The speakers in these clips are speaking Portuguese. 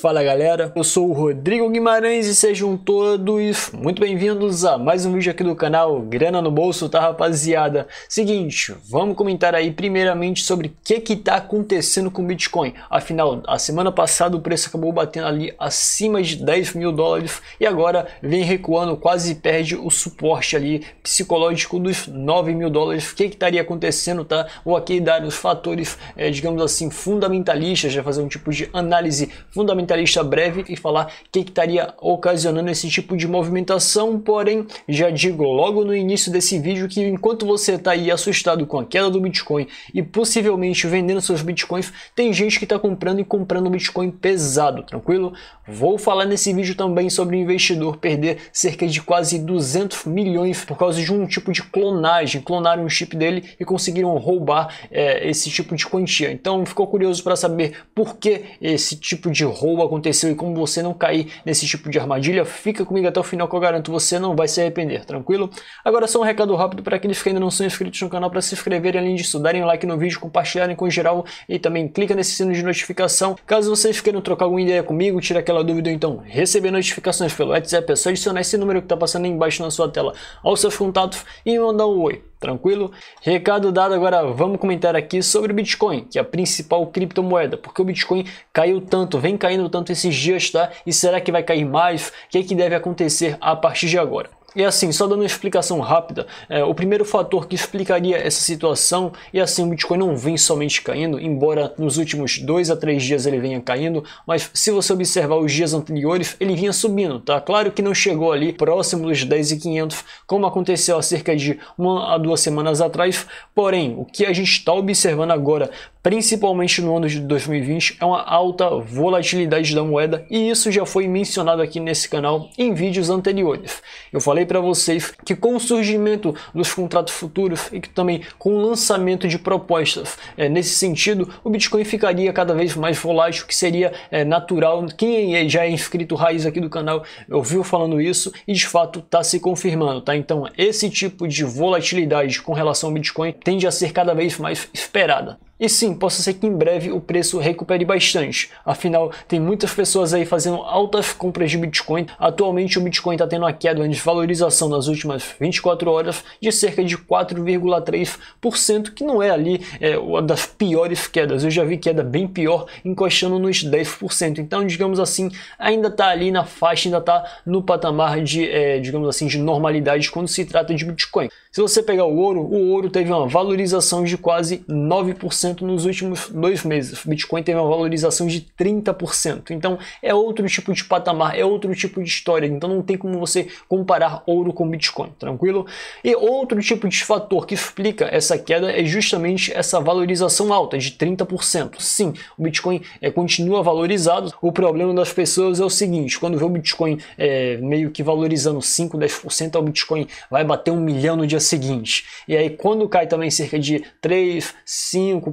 Fala galera, eu sou o Rodrigo Guimarães e sejam todos muito bem-vindos a mais um vídeo aqui do canal Grana no Bolso, tá rapaziada? Seguinte, vamos comentar aí primeiramente sobre o que que tá acontecendo com o Bitcoin. Afinal, a semana passada o preço acabou batendo ali acima de 10 mil dólares e agora vem recuando, quase perde o suporte ali psicológico dos 9 mil dólares. O que que estaria acontecendo, tá? Vou aqui dar os fatores, é, digamos assim, fundamentalistas, já fazer um tipo de análise fundamental comentarista breve e falar o que estaria ocasionando esse tipo de movimentação, porém já digo logo no início desse vídeo que enquanto você está aí assustado com a queda do Bitcoin e possivelmente vendendo seus Bitcoins, tem gente que está comprando e comprando Bitcoin pesado, tranquilo? Vou falar nesse vídeo também sobre o investidor perder cerca de quase 200 milhões por causa de um tipo de clonagem, clonaram o chip dele e conseguiram roubar é, esse tipo de quantia. Então ficou curioso para saber por que esse tipo de roubo algo aconteceu e como você não cair nesse tipo de armadilha, fica comigo até o final que eu garanto você não vai se arrepender, tranquilo? Agora só um recado rápido para aqueles que ainda não são inscritos no canal para se inscreverem, além disso, darem um like no vídeo, compartilharem com geral e também clica nesse sino de notificação. Caso vocês queiram trocar alguma ideia comigo, tirar aquela dúvida ou então receber notificações pelo WhatsApp, é só adicionar esse número que está passando aí embaixo na sua tela aos seus contatos e mandar um oi. Tranquilo? Recado dado, agora vamos comentar aqui sobre o Bitcoin, que é a principal criptomoeda, porque o Bitcoin caiu tanto, vem caindo tanto esses dias, tá? E será que vai cair mais? O que, é que deve acontecer a partir de agora? E assim, só dando uma explicação rápida, é, o primeiro fator que explicaria essa situação e assim, o Bitcoin não vem somente caindo, embora nos últimos dois a três dias ele venha caindo, mas se você observar os dias anteriores, ele vinha subindo, tá? Claro que não chegou ali próximo dos 10.500, como aconteceu há cerca de uma a duas semanas atrás, porém, o que a gente está observando agora principalmente no ano de 2020, é uma alta volatilidade da moeda e isso já foi mencionado aqui nesse canal em vídeos anteriores. Eu falei para vocês que com o surgimento dos contratos futuros e que também com o lançamento de propostas é, nesse sentido, o Bitcoin ficaria cada vez mais volátil, que seria é, natural. Quem é, já é inscrito raiz aqui do canal ouviu falando isso e de fato está se confirmando, tá? Então esse tipo de volatilidade com relação ao Bitcoin tende a ser cada vez mais esperada. E sim, possa ser que em breve o preço recupere bastante. Afinal, tem muitas pessoas aí fazendo altas compras de Bitcoin. Atualmente o Bitcoin está tendo uma queda, de valorização nas últimas 24 horas de cerca de 4,3%, que não é ali é, uma das piores quedas. Eu já vi queda bem pior, encostando nos 10%. Então, digamos assim, ainda está ali na faixa, ainda está no patamar de, é, digamos assim, de normalidade quando se trata de Bitcoin. Se você pegar o ouro, o ouro teve uma valorização de quase 9% nos últimos dois meses. O Bitcoin teve uma valorização de 30%. Então é outro tipo de patamar, é outro tipo de história. Então não tem como você comparar ouro com Bitcoin, tranquilo? E outro tipo de fator que explica essa queda é justamente essa valorização alta de 30%. Sim, o Bitcoin é, continua valorizado. O problema das pessoas é o seguinte: quando vê o Bitcoin é, meio que valorizando 5, 10%, o Bitcoin vai bater um milhão no dia seguinte. E aí quando cai também cerca de 3, 5%,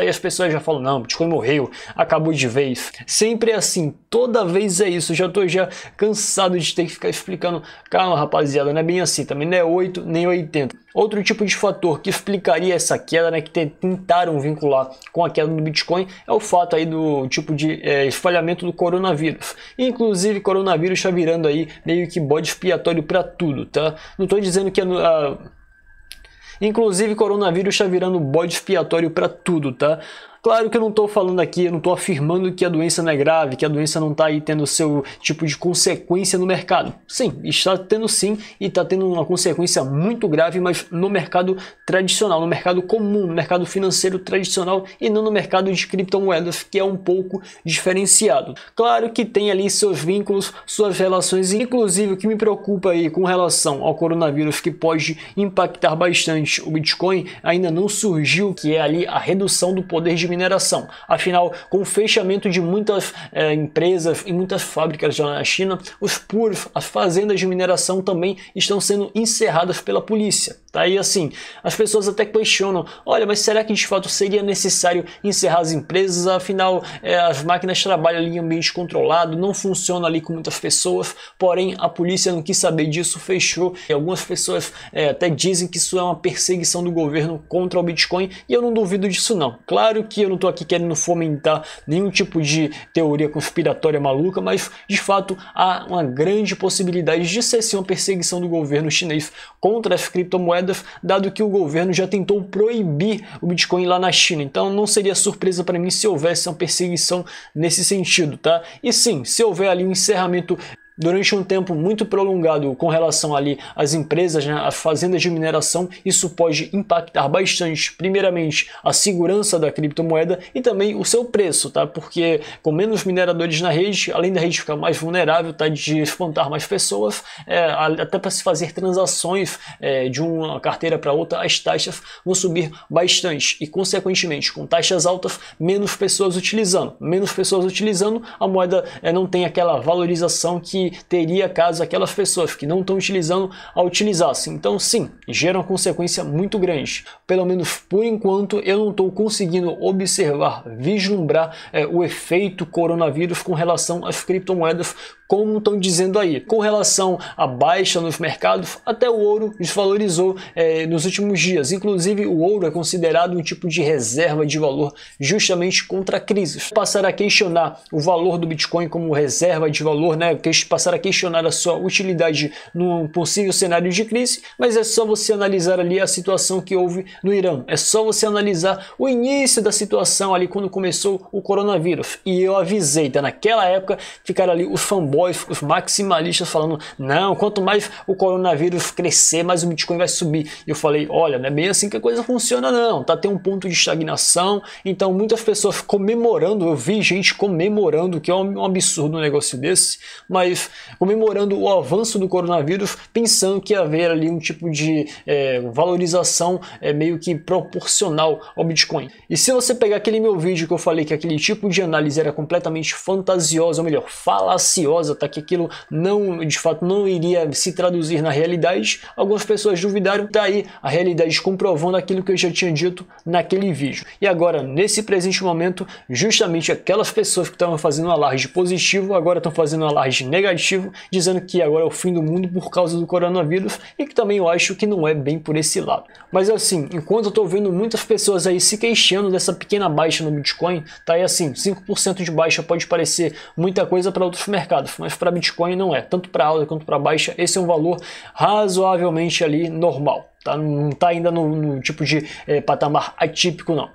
aí as pessoas já falam, não, Bitcoin morreu, acabou de vez. Sempre é assim, toda vez é isso. Já tô já cansado de ter que ficar explicando, calma rapaziada, não é bem assim, também não é 8 nem 80. Outro tipo de fator que explicaria essa queda, né, que tentaram vincular com a queda do Bitcoin, é o fato aí do tipo de é, espalhamento do coronavírus. Inclusive, coronavírus está virando aí meio que bode expiatório para tudo, tá? Não estou dizendo que a, a Inclusive, coronavírus está virando bode expiatório para tudo, tá? Claro que eu não estou falando aqui, eu não estou afirmando que a doença não é grave, que a doença não está aí tendo seu tipo de consequência no mercado. Sim, está tendo sim e está tendo uma consequência muito grave, mas no mercado tradicional, no mercado comum, no mercado financeiro tradicional e não no mercado de criptomoedas, que é um pouco diferenciado. Claro que tem ali seus vínculos, suas relações, inclusive o que me preocupa aí com relação ao coronavírus que pode impactar bastante o Bitcoin, ainda não surgiu, que é ali a redução do poder de mineração. Afinal, com o fechamento de muitas é, empresas e muitas fábricas na China, os puros, as fazendas de mineração também estão sendo encerradas pela polícia. Tá? assim, as pessoas até questionam: olha, mas será que de fato seria necessário encerrar as empresas? Afinal, é, as máquinas trabalham ali em ambiente controlado, não funciona ali com muitas pessoas. Porém, a polícia não quis saber disso, fechou. E algumas pessoas é, até dizem que isso é uma perseguição do governo contra o Bitcoin, e eu não duvido disso, não. Claro que eu não estou aqui querendo fomentar nenhum tipo de teoria conspiratória maluca, mas de fato há uma grande possibilidade de ser sim uma perseguição do governo chinês contra as criptomoedas moedas, dado que o governo já tentou proibir o Bitcoin lá na China. Então não seria surpresa para mim se houvesse uma perseguição nesse sentido, tá? E sim, se houver ali um encerramento durante um tempo muito prolongado com relação ali às empresas, né, às fazendas de mineração, isso pode impactar bastante, primeiramente, a segurança da criptomoeda e também o seu preço, tá? Porque com menos mineradores na rede, além da rede ficar mais vulnerável, tá? De espantar mais pessoas, é, até para se fazer transações é, de uma carteira para outra, as taxas vão subir bastante e, consequentemente, com taxas altas, menos pessoas utilizando. Menos pessoas utilizando, a moeda é, não tem aquela valorização que teria caso aquelas pessoas que não estão utilizando a utilizassem. Então, sim, gera uma consequência muito grande. Pelo menos por enquanto, eu não estou conseguindo observar, vislumbrar é, o efeito coronavírus com relação às criptomoedas, como estão dizendo aí. Com relação à baixa nos mercados, até o ouro desvalorizou é, nos últimos dias. Inclusive, o ouro é considerado um tipo de reserva de valor justamente contra crises. Passar a questionar o valor do Bitcoin como reserva de valor, né? Que passar a questionar a sua utilidade num possível cenário de crise, mas é só você analisar ali a situação que houve no Irã. É só você analisar o início da situação ali quando começou o coronavírus. E eu avisei, tá? Naquela época ficaram ali os fanboys, os maximalistas falando: não, quanto mais o coronavírus crescer, mais o Bitcoin vai subir. E eu falei: olha, não é bem assim que a coisa funciona, não. Tá? Tem um ponto de estagnação, então muitas pessoas comemorando. Eu vi gente comemorando que é um absurdo um negócio desse, mas comemorando o avanço do coronavírus, pensando que ia haver ali um tipo de é, valorização é, meio que proporcional ao Bitcoin. E se você pegar aquele meu vídeo que eu falei que aquele tipo de análise era completamente fantasiosa, ou melhor, falaciosa, tá? que aquilo não, de fato, não iria se traduzir na realidade, algumas pessoas duvidaram, daí tá aí a realidade comprovando aquilo que eu já tinha dito naquele vídeo. E agora, nesse presente momento, justamente aquelas pessoas que estavam fazendo um alarde positivo agora estão fazendo um alarde negativo negativo, dizendo que agora é o fim do mundo por causa do coronavírus e que também eu acho que não é bem por esse lado. Mas assim, enquanto eu estou vendo muitas pessoas aí se queixando dessa pequena baixa no Bitcoin, tá aí assim, 5% de baixa pode parecer muita coisa para outros mercados, mas para Bitcoin não é, tanto para alta quanto para baixa, esse é um valor razoavelmente ali normal. Tá? Não está ainda no, no, tipo de é, patamar atípico, não.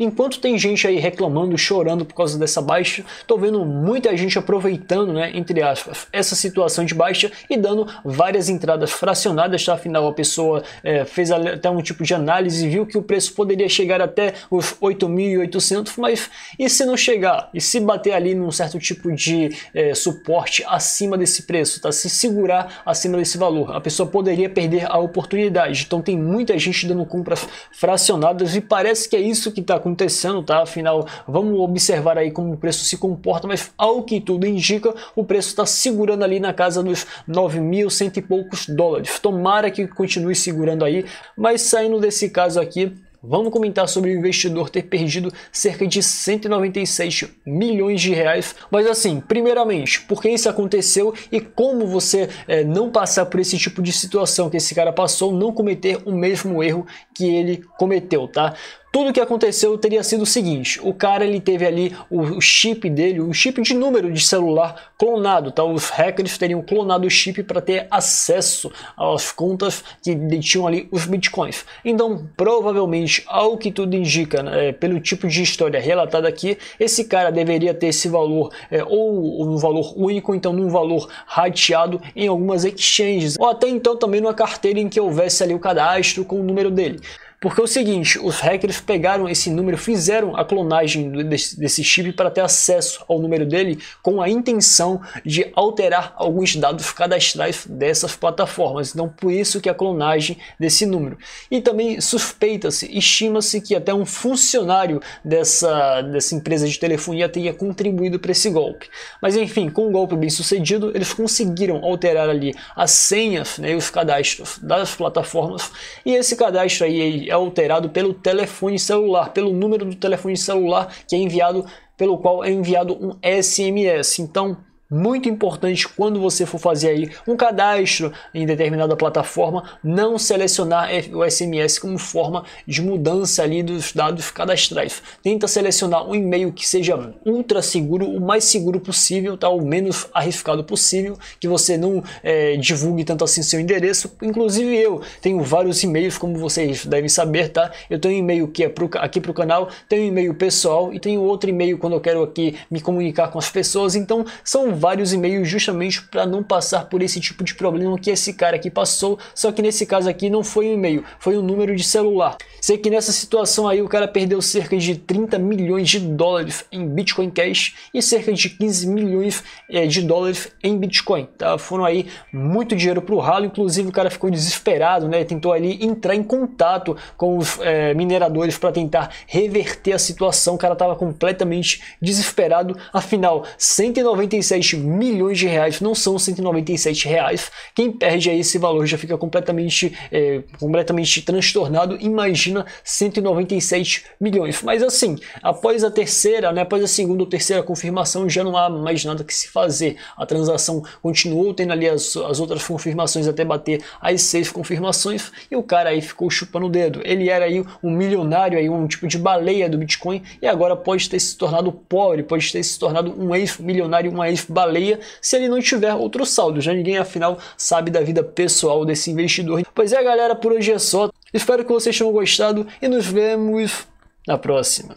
Enquanto tem gente aí reclamando, chorando por causa dessa baixa, tô vendo muita gente aproveitando, né, entre aspas, essa situação de baixa e dando várias entradas fracionadas, tá? Afinal, a pessoa é, fez até um tipo de análise e viu que o preço poderia chegar até os 8.800, mas e se não chegar? E se bater ali num certo tipo de é, suporte acima desse preço, tá? Se segurar acima desse valor, a pessoa poderia perder a oportunidade. Então tem muita gente dando compras fracionadas e parece que é isso que está acontecendo, tá? Afinal, vamos observar aí como o preço se comporta, mas ao que tudo indica, o preço está segurando ali na casa dos 9.100 e poucos dólares. Tomara que continue segurando aí, mas saindo desse caso aqui, Vamos comentar sobre o investidor ter perdido cerca de 196 milhões de reais. Mas assim, primeiramente, por que isso aconteceu e como você é, não passar por esse tipo de situação que esse cara passou, não cometer o mesmo erro que ele cometeu, tá? Tudo o que aconteceu teria sido o seguinte, o cara ele teve ali o chip dele, um chip de número de celular clonado, tá? Os hackers teriam clonado o chip para ter acesso às contas que tinham ali os bitcoins. Então, provavelmente, ao que tudo indica, né, é, pelo tipo de história relatada aqui, esse cara deveria ter esse valor é, ou um valor único, então num valor rateado em algumas exchanges, ou até então também numa carteira em que houvesse ali o cadastro com o número dele. Porque é o seguinte, os hackers pegaram esse número, fizeram a clonagem desse, desse chip para ter acesso ao número dele com a intenção de alterar alguns dados cadastrais dessas plataformas. Então, por isso que a clonagem desse número. E também suspeita-se, estima-se que até um funcionário dessa, dessa empresa de telefonia tenha contribuído para esse golpe. Mas enfim, com um golpe bem sucedido, eles conseguiram alterar ali as senhas né, os cadastros das plataformas. E esse cadastro aí é alterado pelo telefone celular, pelo número do telefone celular que é enviado, pelo qual é enviado um SMS. Então, muito importante quando você for fazer aí um cadastro em determinada plataforma, não selecionar o SMS como forma de mudança ali dos dados cadastrais. Tenta selecionar um e-mail que seja ultra seguro, o mais seguro possível, tá? o menos arriscado possível, que você não é, divulgue tanto assim seu endereço. Inclusive eu tenho vários e-mails, como vocês devem saber, tá? Eu tenho um e-mail que é pro, aqui para o canal, tenho um e-mail pessoal e tenho outro e-mail quando eu quero aqui me comunicar com as pessoas. Então são vários e-mails justamente para não passar por esse tipo de problema que esse cara aqui passou, só que nesse caso aqui não foi um e-mail, foi um número de celular. Sei que nessa situação aí o cara perdeu cerca de 30 milhões de dólares em Bitcoin Cash e cerca de 15 milhões eh, de dólares em Bitcoin, tá? Foram aí muito dinheiro para o ralo, inclusive o cara ficou desesperado, né? Tentou ali entrar em contato com os é, mineradores para tentar reverter a situação, o cara estava completamente desesperado, afinal 197 milhões de reais, não são 197 reais. Quem perde aí esse valor já fica completamente, é, completamente transtornado. Imagina 197 milhões. Mas assim, após a terceira, né, após a segunda ou terceira confirmação, já não há mais nada que se fazer. A transação continuou tendo ali as, as outras confirmações até bater as seis confirmações e o cara aí ficou chupando o dedo. Ele era aí um milionário, aí um tipo de baleia do Bitcoin e agora pode ter se tornado pobre, pode ter se tornado um ex-milionário, um ex-baleia baleia se ele não tiver outro saldo, já ninguém afinal sabe da vida pessoal desse investidor. Pois é galera, por hoje é só, espero que vocês tenham gostado e nos vemos na próxima.